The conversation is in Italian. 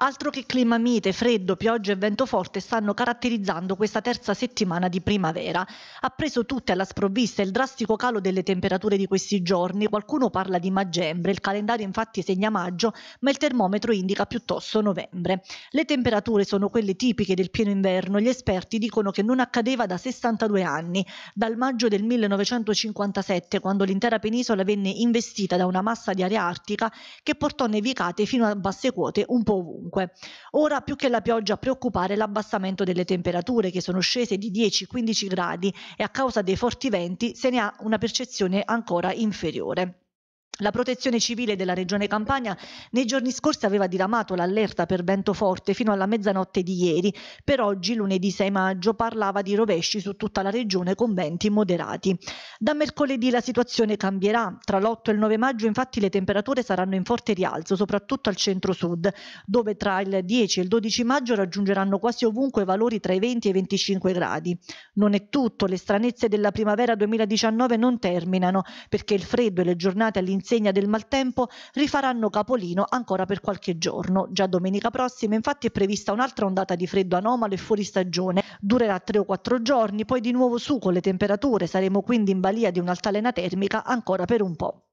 Altro che clima mite, freddo, pioggia e vento forte stanno caratterizzando questa terza settimana di primavera. Ha preso tutte alla sprovvista il drastico calo delle temperature di questi giorni. Qualcuno parla di magembre, il calendario infatti segna maggio, ma il termometro indica piuttosto novembre. Le temperature sono quelle tipiche del pieno inverno. Gli esperti dicono che non accadeva da 62 anni, dal maggio del 1957, quando l'intera penisola venne investita da una massa di aria artica che portò nevicate fino a basse quote un po' ovunque ovunque. Ora più che la pioggia a preoccupare è l'abbassamento delle temperature che sono scese di 10-15 gradi e a causa dei forti venti se ne ha una percezione ancora inferiore. La protezione civile della regione Campania nei giorni scorsi aveva diramato l'allerta per vento forte fino alla mezzanotte di ieri, per oggi lunedì 6 maggio parlava di rovesci su tutta la regione con venti moderati. Da mercoledì la situazione cambierà, tra l'8 e il 9 maggio infatti le temperature saranno in forte rialzo, soprattutto al centro-sud, dove tra il 10 e il 12 maggio raggiungeranno quasi ovunque valori tra i 20 e i 25 gradi. Non è tutto, le stranezze della primavera 2019 non terminano, perché il freddo e le giornate all'interno insegna del maltempo rifaranno capolino ancora per qualche giorno. Già domenica prossima infatti è prevista un'altra ondata di freddo anomalo e fuori stagione. Durerà 3 o 4 giorni, poi di nuovo su con le temperature, saremo quindi in balia di un'altalena termica ancora per un po'.